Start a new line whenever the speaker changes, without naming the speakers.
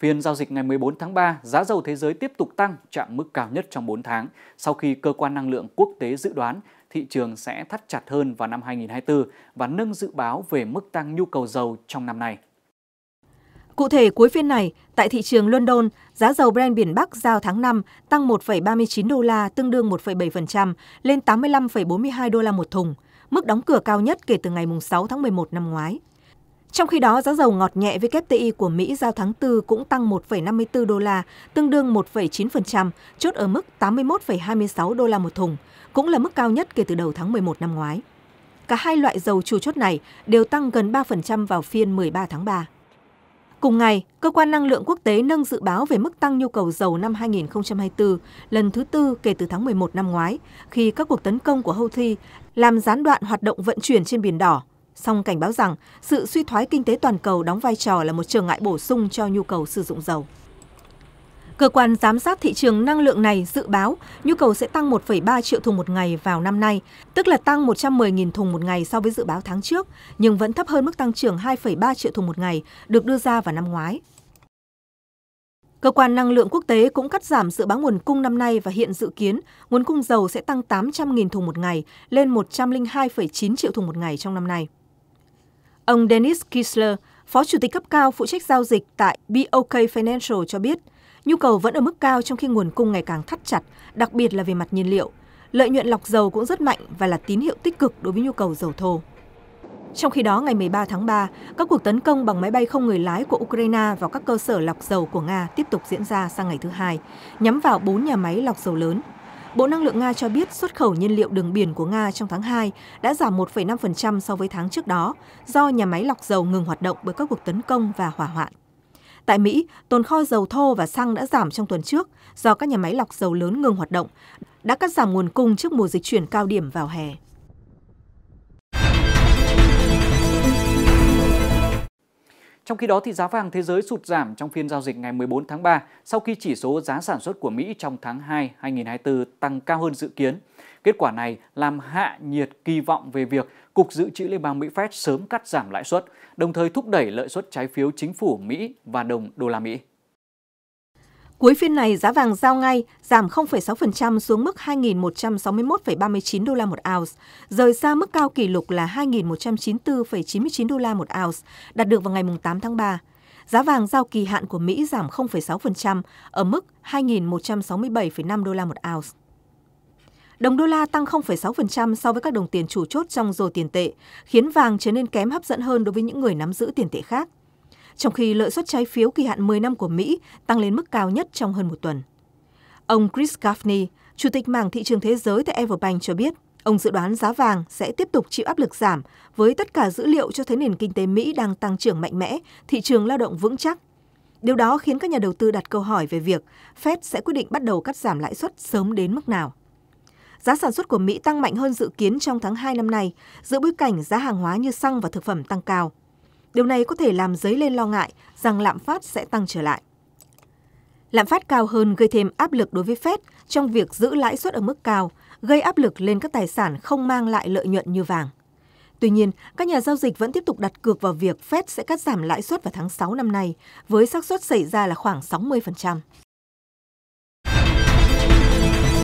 Phiên giao dịch ngày 14 tháng 3, giá dầu thế giới tiếp tục tăng, chạm mức cao nhất trong 4 tháng, sau khi cơ quan năng lượng quốc tế dự đoán thị trường sẽ thắt chặt hơn vào năm 2024 và nâng dự báo về mức tăng nhu cầu dầu trong năm nay.
Cụ thể, cuối phiên này, tại thị trường London, giá dầu Brent biển Bắc giao tháng 5 tăng 1,39 đô la, tương đương 1,7%, lên 85,42 đô la một thùng, mức đóng cửa cao nhất kể từ ngày 6 tháng 11 năm ngoái. Trong khi đó, giá dầu ngọt nhẹ WTI của Mỹ giao tháng 4 cũng tăng 1,54 đô la, tương đương 1,9%, chốt ở mức 81,26 đô la một thùng, cũng là mức cao nhất kể từ đầu tháng 11 năm ngoái. Cả hai loại dầu chủ chốt này đều tăng gần 3% vào phiên 13 tháng 3. Cùng ngày, Cơ quan Năng lượng Quốc tế nâng dự báo về mức tăng nhu cầu dầu năm 2024, lần thứ tư kể từ tháng 11 năm ngoái, khi các cuộc tấn công của Houthi làm gián đoạn hoạt động vận chuyển trên Biển Đỏ song cảnh báo rằng sự suy thoái kinh tế toàn cầu đóng vai trò là một trở ngại bổ sung cho nhu cầu sử dụng dầu. Cơ quan giám sát thị trường năng lượng này dự báo nhu cầu sẽ tăng 1,3 triệu thùng một ngày vào năm nay, tức là tăng 110.000 thùng một ngày so với dự báo tháng trước, nhưng vẫn thấp hơn mức tăng trưởng 2,3 triệu thùng một ngày được đưa ra vào năm ngoái. Cơ quan năng lượng quốc tế cũng cắt giảm dự báo nguồn cung năm nay và hiện dự kiến nguồn cung dầu sẽ tăng 800.000 thùng một ngày lên 102,9 triệu thùng một ngày trong năm nay. Ông Dennis Kisler, Phó Chủ tịch cấp cao phụ trách giao dịch tại BOK Financial cho biết, nhu cầu vẫn ở mức cao trong khi nguồn cung ngày càng thắt chặt, đặc biệt là về mặt nhiên liệu. Lợi nhuận lọc dầu cũng rất mạnh và là tín hiệu tích cực đối với nhu cầu dầu thô. Trong khi đó, ngày 13 tháng 3, các cuộc tấn công bằng máy bay không người lái của Ukraine vào các cơ sở lọc dầu của Nga tiếp tục diễn ra sang ngày thứ hai, nhắm vào 4 nhà máy lọc dầu lớn Bộ Năng lượng Nga cho biết xuất khẩu nhiên liệu đường biển của Nga trong tháng 2 đã giảm 1,5% so với tháng trước đó do nhà máy lọc dầu ngừng hoạt động bởi các cuộc tấn công và hỏa hoạn. Tại Mỹ, tồn kho dầu thô và xăng đã giảm trong tuần trước do các nhà máy lọc dầu lớn ngừng hoạt động, đã cắt giảm nguồn cung trước mùa dịch chuyển cao điểm vào hè.
Trong khi đó, thì giá vàng thế giới sụt giảm trong phiên giao dịch ngày 14 tháng 3 sau khi chỉ số giá sản xuất của Mỹ trong tháng 2 2024 tăng cao hơn dự kiến. Kết quả này làm hạ nhiệt kỳ vọng về việc Cục Dự trữ Liên bang Mỹ Fed sớm cắt giảm lãi suất, đồng thời thúc đẩy lợi suất trái phiếu chính phủ Mỹ và đồng đô la Mỹ.
Cuối phiên này, giá vàng giao ngay giảm 0,6% xuống mức 2.161,39 đô la một ounce, rời xa mức cao kỷ lục là 2.194,99 đô la một ounce, đạt được vào ngày 8 tháng 3. Giá vàng giao kỳ hạn của Mỹ giảm 0,6% ở mức 2.167,5 đô la một ounce. Đồng đô la tăng 0,6% so với các đồng tiền chủ chốt trong rổ tiền tệ, khiến vàng trở nên kém hấp dẫn hơn đối với những người nắm giữ tiền tệ khác trong khi lợi suất trái phiếu kỳ hạn 10 năm của Mỹ tăng lên mức cao nhất trong hơn một tuần. Ông Chris Gaffney, Chủ tịch mảng thị trường thế giới tại Everbank cho biết, ông dự đoán giá vàng sẽ tiếp tục chịu áp lực giảm với tất cả dữ liệu cho thấy nền kinh tế Mỹ đang tăng trưởng mạnh mẽ, thị trường lao động vững chắc. Điều đó khiến các nhà đầu tư đặt câu hỏi về việc Fed sẽ quyết định bắt đầu cắt giảm lãi suất sớm đến mức nào. Giá sản xuất của Mỹ tăng mạnh hơn dự kiến trong tháng 2 năm nay, giữa bối cảnh giá hàng hóa như xăng và thực phẩm tăng cao. Điều này có thể làm dấy lên lo ngại rằng lạm phát sẽ tăng trở lại. Lạm phát cao hơn gây thêm áp lực đối với Fed trong việc giữ lãi suất ở mức cao, gây áp lực lên các tài sản không mang lại lợi nhuận như vàng. Tuy nhiên, các nhà giao dịch vẫn tiếp tục đặt cược vào việc Fed sẽ cắt giảm lãi suất vào tháng 6 năm nay với xác suất xảy ra là khoảng 60%.